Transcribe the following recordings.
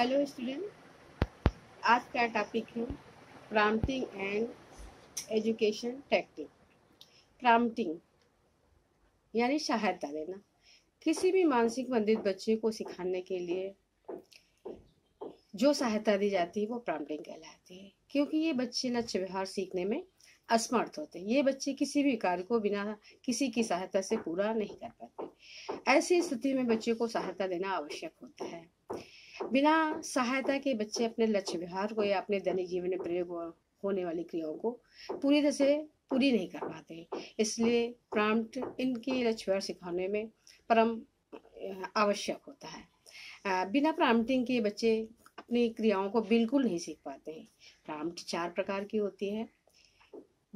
Hello student आज का topic है prompting and education tactic prompting यानी सहायता देना किसी भी मानसिक मंदिर बच्चे को सिखाने के लिए जो सहायता दी जाती है वो प्रामटिंग कहलाती है क्योंकि ये बच्चे लक्ष्य व्यवहार सीखने में असमर्थ होते हैं ये बच्चे किसी भी कार्य को बिना किसी की सहायता से पूरा नहीं कर पाते ऐसी स्थिति में बच्चे को सहायता देना आवश्यक होता है बिना सहायता के बच्चे अपने लक्ष्य व्यवहार को या अपने दैनिक जीवन में प्रयोग होने वाली क्रियाओं को पूरी तरह से पूरी नहीं कर पाते हैं इसलिए प्रॉम्प्ट इनकी लक्ष्य व्यवहार सिखाने में परम आवश्यक होता है बिना प्रॉम्प्टिंग के बच्चे अपनी क्रियाओं को बिल्कुल नहीं सीख पाते हैं प्रॉम्प्ट चार प्रकार की होती है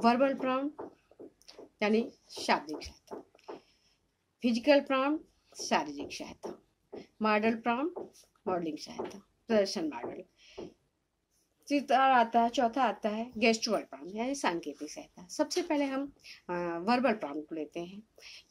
वर्बल प्रॉम्प्ट यानी शाब्दिक सहायता फिजिकल प्रॉम्प्ट शारीरिक सहायता मॉडल प्रॉम्प्ट से आया था प्रदर्शन मॉडल तीसरा आता है चौथा आता है गेस्टुअल प्रॉम्प्ट यानी सांकेतिक सहायता सबसे पहले हम वर्बल को लेते हैं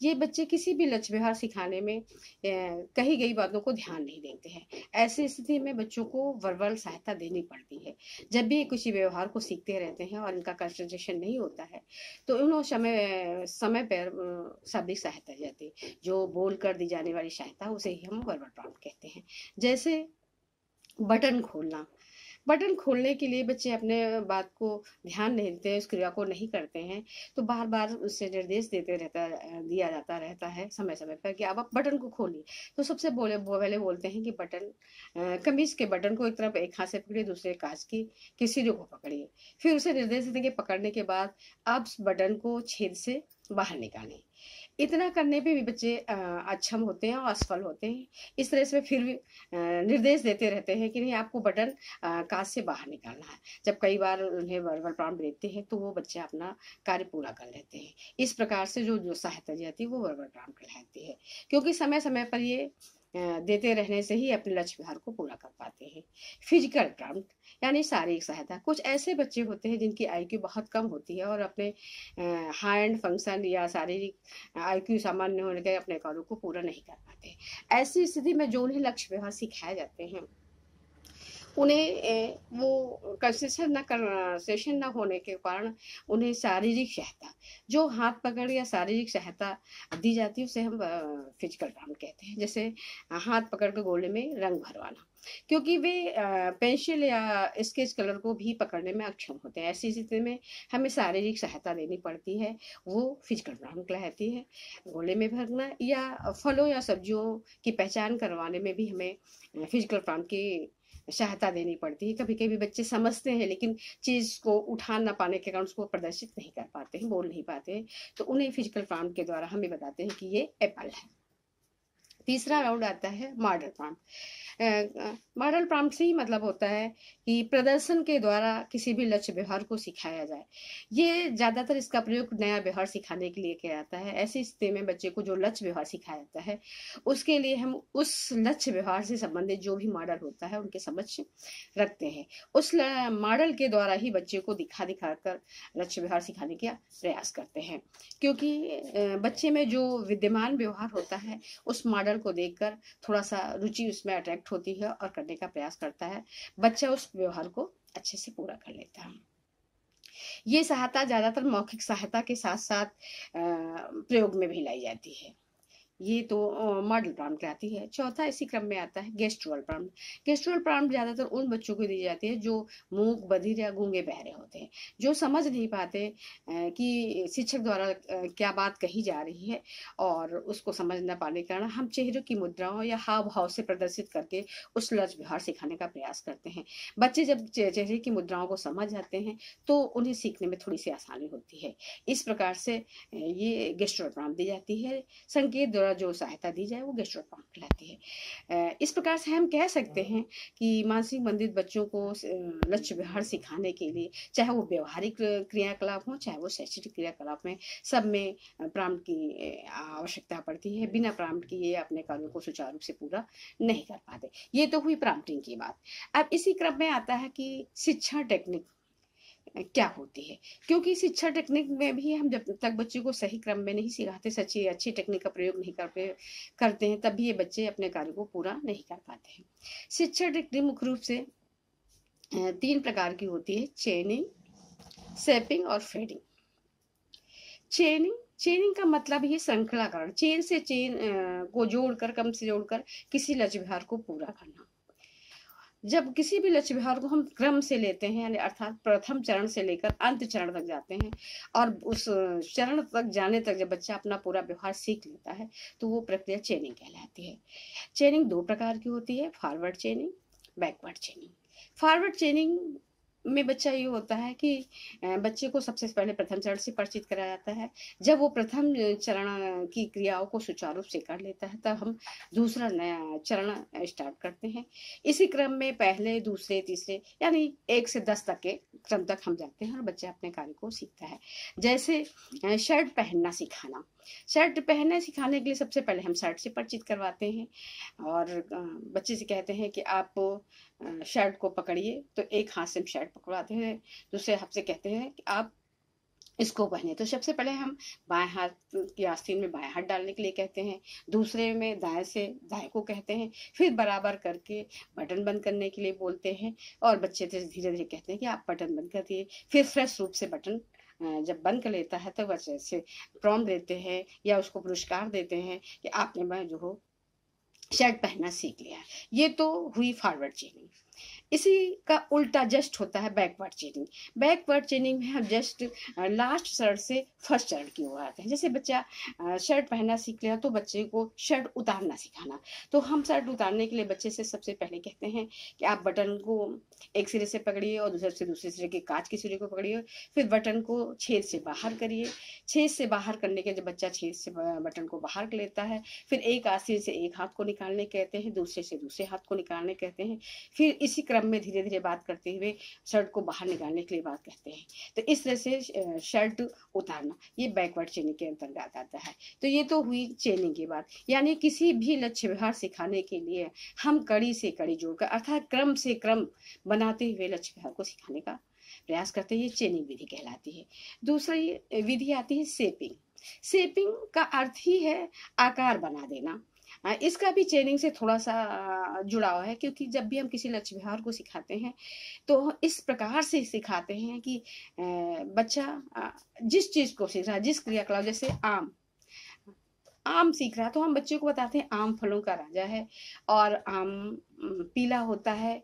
ये बच्चे किसी भी लक्ष्य व्यवहार सिखाने में कही गई बातों को ध्यान नहीं देते हैं ऐसी स्थिति में बच्चों को वर्बल सहायता देनी पड़ती है जब भी किसी व्यवहार को सीखते रहते हैं और इनका कंसनट्रेशन नहीं होता है तो उन्होंने समय समय पर शाब्दिक सहायता जाती है जो बोल कर दी जाने वाली सहायता उसे ही हम वर्बल प्रॉम्प्ट कहते हैं जैसे बटन खोलना बटन खोलने के लिए बच्चे अपने बात को ध्यान नहीं देते उस क्रिया को नहीं करते हैं तो बार बार उससे निर्देश देते रहता दिया जाता रहता है समय समय पर कि अब आप बटन को खोलिए तो सबसे बोले वो पहले बोलते हैं कि बटन कमीज के बटन को एक तरफ एक हाथ से पकड़िए दूसरे काज की किसी को पकड़िए फिर उसे निर्देश देते हैं कि पकड़ने के बाद अब बटन को छेद से बाहर निकालें इतना करने पे भी बच्चे अक्षम होते हैं और असफल होते हैं इस तरह से फिर भी निर्देश देते रहते हैं कि नहीं आपको बटन कांच से बाहर निकालना है जब कई बार उन्हें वर्बल प्रॉम्प्ट देते हैं तो वो बच्चे अपना कार्य पूरा कर लेते हैं इस प्रकार से जो जो सहायता जाती है वो वर्बल प्रॉम्प्ट कहलाती है क्योंकि समय समय पर ये देते रहने से ही अपने लक्ष्य विहार को पूरा कर पाते हैं फिजिकल प्रॉम्प्ट यानी शारीरिक सहायता कुछ ऐसे बच्चे होते हैं जिनकी आईक्यू बहुत कम होती है और अपने एंड फंक्शन या शारीरिक आईक्यू सामान्य होने के अपने कार्यों को पूरा नहीं कर पाते ऐसी स्थिति में जो उन्हें लक्ष्य व्यवहार सिखाए जाते हैं उन्हें वो कंसेशन ना कर सेशन ना होने के कारण उन्हें शारीरिक सहायता जो हाथ पकड़ या शारीरिक सहायता दी जाती है उसे हम फिजिकल राउंड कहते हैं जैसे हाथ पकड़ के गोले में रंग भरवाना क्योंकि वे पेंसिल या स्केच कलर को भी पकड़ने में अक्षम होते हैं ऐसी स्थिति में हमें शारीरिक सहायता लेनी पड़ती है वो फिजिकल राउंड कहती है गोले में भरना या फलों या सब्जियों की पहचान करवाने में भी हमें फिजिकल टर्म की सहायता देनी पड़ती है कभी कभी बच्चे समझते हैं लेकिन चीज़ को उठा ना पाने के कारण उसको प्रदर्शित नहीं कर पाते हैं बोल नहीं पाते हैं तो उन्हें फिजिकल फार्म के द्वारा हमें बताते हैं कि ये एप्पल है तीसरा राउंड आता है मॉडल प्रॉम्प्ट मॉडल प्रॉम्प्ट से ही मतलब होता है कि प्रदर्शन के द्वारा किसी भी लक्ष्य व्यवहार को सिखाया जाए ये ज़्यादातर इसका प्रयोग नया व्यवहार सिखाने के लिए किया जाता है ऐसी स्थिति में बच्चे को जो लक्ष्य व्यवहार सिखाया जाता है उसके लिए हम उस लक्ष्य व्यवहार से संबंधित जो भी मॉडल होता है उनके समक्ष रखते हैं उस मॉडल के द्वारा ही बच्चे को दिखा दिखा कर लक्ष्य व्यवहार सिखाने का प्रयास करते हैं क्योंकि बच्चे में जो विद्यमान व्यवहार होता है उस मॉडल मॉडल को देखकर थोड़ा सा रुचि उसमें अट्रैक्ट होती है और करने का प्रयास करता है बच्चा उस व्यवहार को अच्छे से पूरा कर लेता है ये सहायता ज़्यादातर मौखिक सहायता के साथ साथ प्रयोग में भी लाई जाती है ये तो मॉडल प्रॉम्प्ट कहती है चौथा इसी क्रम में आता है गेस्ट्रोअल प्रॉम्प्ट गेस्ट्रुअल प्रॉम्प्ट ज़्यादातर उन बच्चों को दी जाती है जो मूक बधिर या गूंगे बहरे होते हैं जो समझ नहीं पाते कि शिक्षक द्वारा क्या बात कही जा रही है और उसको समझ ना पाने के कारण हम चेहरे की मुद्राओं या हाव भाव से प्रदर्शित करके उस लज व्यवहार सिखाने का प्रयास करते हैं बच्चे जब चेहरे की मुद्राओं को समझ जाते हैं तो उन्हें सीखने में थोड़ी सी आसानी होती है इस प्रकार से ये गेस्ट्रोल प्रॉम्प्ट दी जाती है संकेत द्वारा द्वारा जो सहायता दी जाए वो गैस्ट्रोपम्प कहलाती है इस प्रकार से हम कह सकते हाँ। हैं कि मानसिक मंदिर बच्चों को लक्ष्य व्यवहार सिखाने के लिए चाहे वो व्यवहारिक क्रियाकलाप हो चाहे वो शैक्षणिक क्रियाकलाप में सब में प्रारंभ की आवश्यकता पड़ती है बिना प्रारंभ की ये अपने कार्यों को सुचारू रूप से पूरा नहीं कर पाते ये तो हुई प्रांप्टिंग की बात अब इसी क्रम में आता है कि शिक्षा टेक्निक क्या होती है क्योंकि शिक्षा टेक्निक में भी हम जब तक बच्चों को सही क्रम में नहीं सिखाते सच्ची अच्छी टेक्निक का प्रयोग नहीं कर पे करते हैं तब भी ये बच्चे अपने कार्य को पूरा नहीं कर पाते हैं शिक्षा टेक्निक मुख्य रूप से तीन प्रकार की होती है चेनिंग सेपिंग और फेडिंग चेनिंग चेनिंग का मतलब ही श्रृंखलाकरण चेन से चेन को जोड़कर कम से जोड़कर किसी लचविहार को पूरा करना जब किसी भी लक्ष्य विहार को हम क्रम से लेते हैं यानी अर्थात प्रथम चरण से लेकर अंत चरण तक जाते हैं और उस चरण तक जाने तक जब बच्चा अपना पूरा व्यवहार सीख लेता है तो वो प्रक्रिया चेनिंग कहलाती है चेनिंग दो प्रकार की होती है forward chaining backward chaining forward chaining में बच्चा ये होता है कि बच्चे को सबसे पहले प्रथम चरण से परिचित कराया जाता है जब वो प्रथम चरण की क्रियाओं को सुचारू रूप से कर लेता है तब हम दूसरा नया चरण स्टार्ट करते हैं इसी क्रम में पहले दूसरे तीसरे यानी एक से दस तक के क्रम तक हम जाते हैं और बच्चा अपने कार्य को सीखता है जैसे शर्ट पहनना सिखाना शर्ट पहनने सिखाने के लिए सबसे पहले हम शर्ट से परिचित करवाते हैं और बच्चे से कहते हैं कि आप शर्ट को पकड़िए तो एक हाथ से हम शर्ट पकड़वाते हैं दूसरे हाथ से कहते हैं कि आप इसको पहने तो सबसे पहले हम बाएं हाथ की आस्तीन में बाएं हाथ डालने के लिए कहते हैं दूसरे में दाएं से दाएं को कहते हैं फिर बराबर करके बटन बंद करने के लिए बोलते हैं और बच्चे धीरे धीरे कहते हैं कि आप बटन बंद कर दिए फिर फ्रेश रूप से बटन जब बंद कर लेता है तो वैसे प्रॉम देते हैं या उसको पुरस्कार देते हैं कि आपने मैं जो हो शर्ट पहनना सीख लिया ये तो हुई फॉरवर्ड चेनिंग इसी का उल्टा जस्ट होता है बैकवर्ड चेनिंग बैकवर्ड चेनिंग में हम जस्ट लास्ट शर्ट से फर्स्ट शर्ट की ओर आते हैं जैसे बच्चा शर्ट पहनना सीख लिया तो बच्चे को शर्ट उतारना सिखाना तो हम शर्ट उतारने के लिए बच्चे से सबसे पहले कहते हैं कि आप बटन को एक सिरे से पकड़िए और दूसरे से दूसरे सिरे के कांच के सिरे को पकड़िए फिर बटन को छेद से बाहर करिए छेद से बाहर करने के जब बच्चा छेद से बटन को बाहर लेता है फिर एक आसिर से एक हाथ को निकालने कहते हैं दूसरे से दूसरे हाथ को निकालने कहते हैं फिर इसी क्रम में धीरे धीरे बात करते हुए शर्ट को बाहर निकालने के लिए बात कहते हैं तो इस तरह से शर्ट उतारना ये बैकवर्ड चेनिंग के अंतर्गत आता है तो ये तो हुई चेनिंग की बात यानी किसी भी लक्ष्य व्यवहार सिखाने के लिए हम कड़ी से कड़ी जोड़कर अर्थात क्रम से क्रम बनाते हुए लक्ष्य व्यवहार को सिखाने का प्रयास करते हैं ये चेनिंग विधि कहलाती है दूसरी विधि आती है सेपिंग सेपिंग का अर्थ ही है आकार बना देना इसका भी चेनिंग से थोड़ा सा जुड़ाव है क्योंकि जब भी हम किसी लक्ष्य विहार को सिखाते हैं तो इस प्रकार से सिखाते हैं कि बच्चा जिस चीज़ को सीख रहा है जिस क्रियाकलाप जैसे आम आम सीख रहा है तो हम बच्चों को बताते हैं आम फलों का राजा है और आम पीला होता है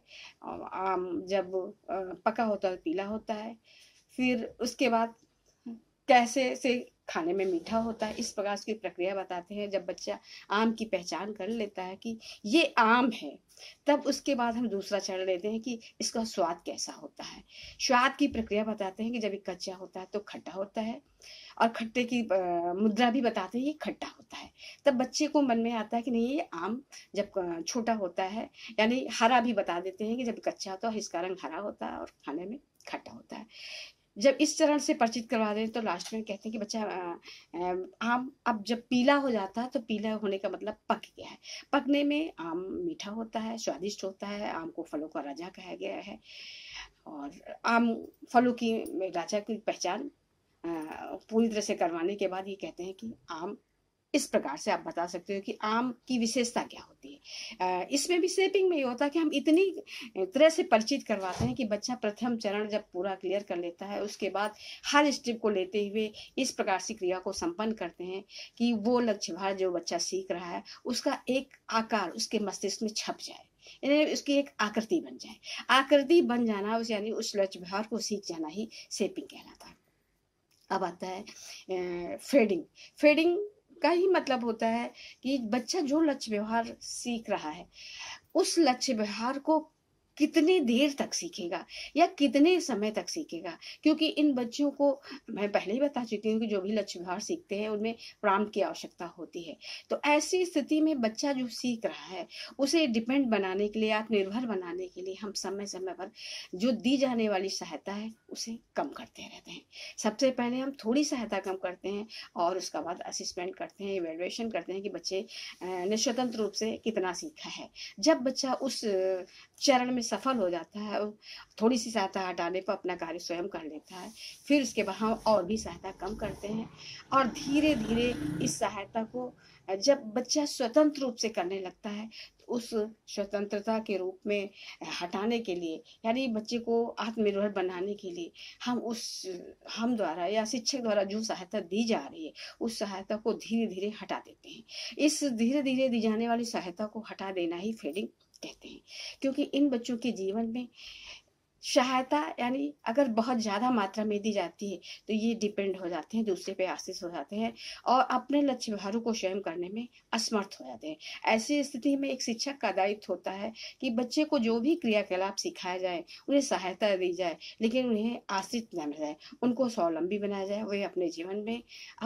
आम जब पका होता है तो पीला होता है फिर उसके बाद कैसे से खाने में मीठा होता है इस प्रकार उसकी प्रक्रिया बताते हैं जब बच्चा आम की पहचान कर लेता है कि ये आम है तब उसके बाद हम दूसरा चरण लेते हैं कि इसका स्वाद कैसा होता है स्वाद की प्रक्रिया बताते हैं कि जब ये कच्चा होता है तो खट्टा होता है और खट्टे की मुद्रा भी बताते हैं ये खट्टा होता है तब बच्चे को मन में आता है कि नहीं ये आम जब छोटा होता है यानी हरा भी बता देते हैं कि जब कच्चा होता है तो इसका रंग हरा होता है और खाने में खट्टा होता है जब इस चरण से परिचित करवा दें तो लास्ट में कहते हैं कि बच्चा आम अब जब पीला हो जाता है तो पीला होने का मतलब पक गया है पकने में आम मीठा होता है स्वादिष्ट होता है आम को फलों का राजा कहा गया है और आम फलों की राजा की पहचान पूरी तरह से करवाने के बाद ये कहते हैं कि आम इस प्रकार से आप बता सकते हो कि आम की विशेषता क्या होती है इसमें भी सेपिंग में ये होता है कि हम इतनी तरह से परिचित करवाते हैं कि बच्चा प्रथम चरण जब पूरा क्लियर कर लेता है उसके बाद हर स्टेप को लेते हुए इस प्रकार से क्रिया को संपन्न करते हैं कि वो लक्ष्य भार जो बच्चा सीख रहा है उसका एक आकार उसके मस्तिष्क में छप जाए उसकी एक आकृति बन जाए आकृति बन जाना उस यानी उस लक्ष्य भार को सीख जाना ही सेपिंग कहलाता है अब आता है फेडिंग फेडिंग का ही मतलब होता है कि बच्चा जो लक्ष्य व्यवहार सीख रहा है उस लक्ष्य व्यवहार को कितनी देर तक सीखेगा या कितने समय तक सीखेगा क्योंकि इन बच्चों को मैं पहले ही बता चुकी हूँ कि जो भी लक्ष्य व्यवहार सीखते हैं उनमें प्राम की आवश्यकता होती है तो ऐसी स्थिति में बच्चा जो सीख रहा है उसे डिपेंड बनाने के लिए आत्मनिर्भर बनाने के लिए हम समय समय पर जो दी जाने वाली सहायता है उसे कम करते रहते हैं सबसे पहले हम थोड़ी सहायता कम करते हैं और उसका बाद असिस्मेंट करते हैं इवेलुएशन करते हैं कि बच्चे निस्वतंत्र रूप से कितना सीखा है जब बच्चा उस चरण में सफल हो जाता है थोड़ी सी सहायता हटाने पर अपना कार्य स्वयं कर लेता है फिर उसके बाद हम और भी सहायता कम करते हैं और धीरे धीरे इस सहायता को जब बच्चा स्वतंत्र रूप से करने लगता है तो उस स्वतंत्रता के रूप में हटाने के लिए यानी बच्चे को आत्मनिर्भर बनाने के लिए हम उस हम द्वारा या शिक्षक द्वारा जो सहायता दी जा रही है उस सहायता को धीरे धीरे हटा देते हैं इस धीरे धीरे दी जाने वाली सहायता को हटा देना ही फीडिंग कहते हैं क्योंकि इन बच्चों के जीवन में सहायता यानी अगर बहुत ज़्यादा मात्रा में दी जाती है तो ये डिपेंड हो जाते हैं दूसरे पे आश्रित हो जाते हैं और अपने लक्ष्य भारों को स्वयं करने में असमर्थ हो जाते हैं ऐसी स्थिति में एक शिक्षक का दायित्व होता है कि बच्चे को जो भी क्रियाकलाप सिखाया जाए उन्हें सहायता दी जाए लेकिन उन्हें आश्रित न मिल जाए उनको स्वावलंबी बनाया जाए वे अपने जीवन में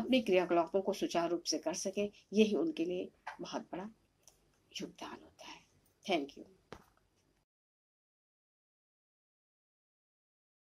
अपने क्रियाकलापों को सुचारू रूप से कर सकें यही उनके लिए बहुत बड़ा योगदान होता है Thank you.